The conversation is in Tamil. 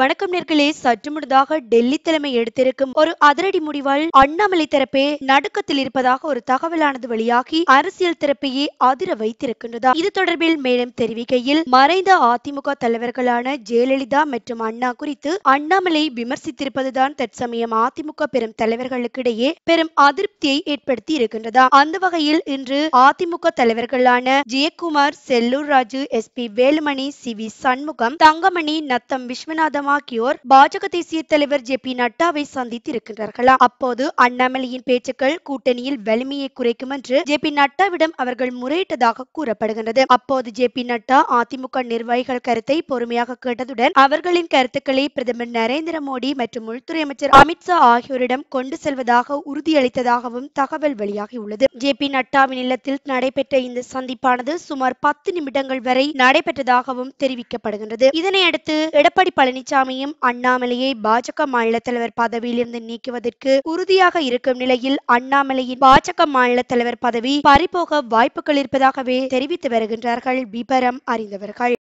வணக்கம் நேர்களே சற்று முன்னதாக டெல்லி தலைமை எடுத்திருக்கும் ஒரு அதிரடி முடிவால் அண்ணாமலை தரப்பே நடுக்கத்தில் இருப்பதாக ஒரு தகவலானது வெளியாகி அரசியல் தரப்பையே அதிர வைத்திருக்கின்றதா இது தொடர்பில் மேலும் தெரிவிக்கையில் மறைந்த அதிமுக தலைவர்களான ஜெயலலிதா மற்றும் அண்ணா குறித்து அண்ணாமலை விமர்சித்திருப்பதுதான் தற்சமயம் அதிமுக பெரும் தலைவர்களுக்கிடையே பெரும் அதிருப்தியை ஏற்படுத்தி இருக்கின்றதா அந்த வகையில் இன்று அதிமுக தலைவர்களான Jayakumar Sellur Raju S P Velumani C V Shanmugam Thangamani Natham Viswanathan ஆகியோர் பாஜக தேசிய தலைவர் ஜே பி நட்டாவை சந்தித்திருக்கிறார்களாம் அப்போது அண்ணாமலையின் பேச்சுக்கள் கூட்டணியில் வலிமையை குறைக்கும் என்று ஜே பி நட்டாவிடம் அவர்கள் முறையிட்டதாக கூறப்படுகின்றது அப்போது ஜே பி நட்டா அதிமுக நிர்வாகிகள் கருத்தை பொறுமையாக கேட்டதுடன் அவர்களின் கருத்துக்களை பிரதமர் நரேந்திர மோடி மற்றும் உள்துறை அமைச்சர் அமித்ஷா ஆகியோரிடம் கொண்டு செல்வதாக உறுதியளித்ததாகவும் தகவல் வெளியாகியுள்ளது ஜே பி நட்டாவின் இல்லத்தில் நடைபெற்ற இந்த சந்திப்பானது சுமார் பத்து நிமிடங்கள் வரை நடைபெற்றதாகவும் தெரிவிக்கப்படுகின்றது இதனையடுத்து எடப்பாடி பழனிசாமி பழனிசாமியும் அண்ணாமலையை பாஜக மாநில தலைவர் பதவியிலிருந்து நீக்குவதற்கு உறுதியாக இருக்கும் நிலையில் அண்ணாமலையின் பாஜக மாநில தலைவர் பதவி பறிபோக வாய்ப்புகள் இருப்பதாகவே தெரிவித்து வருகின்றார்கள் விபரம் அறிந்தவர்கள்